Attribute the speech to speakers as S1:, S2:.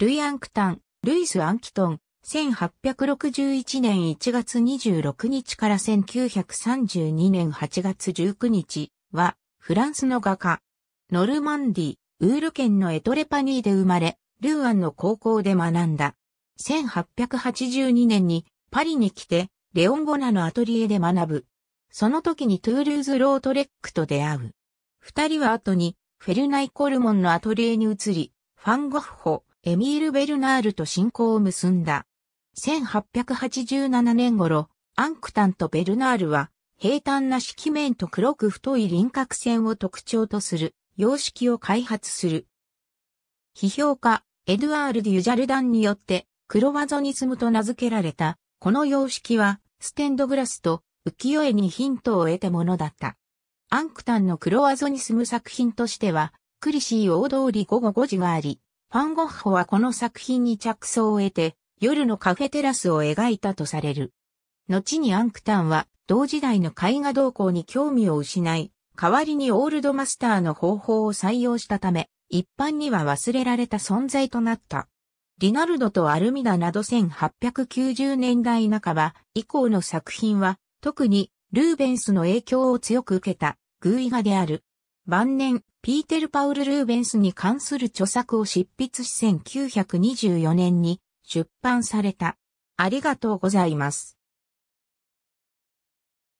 S1: ルイ・アンクタン、ルイス・アンキトン、1861年1月26日から1932年8月19日は、フランスの画家。ノルマンディ、ウール県のエトレパニーで生まれ、ルーアンの高校で学んだ。1882年にパリに来て、レオン・ゴナのアトリエで学ぶ。その時にトゥールーズ・ロートレックと出会う。二人は後に、フェルナイ・コルモンのアトリエに移り、ファン・ゴッホ、エミール・ベルナールと信仰を結んだ。1887年頃、アンクタンとベルナールは、平坦な色面と黒く太い輪郭線を特徴とする様式を開発する。批評家、エドワール・デュ・ジャルダンによって、クロワゾニスムと名付けられた、この様式は、ステンドグラスと浮世絵にヒントを得たものだった。アンクタンのクロワゾニスム作品としては、クリシー大通り午後5時があり、ファン・ゴッホはこの作品に着想を得て、夜のカフェテラスを描いたとされる。後にアンクタンは、同時代の絵画動向に興味を失い、代わりにオールドマスターの方法を採用したため、一般には忘れられた存在となった。リナルドとアルミダなど1890年代半ば以降の作品は、特にルーベンスの影響を強く受けた、偶意画である。晩年、ピーテル・パウル・ルーベンスに関する著作を執筆し1924年に出版された。ありがとうございます。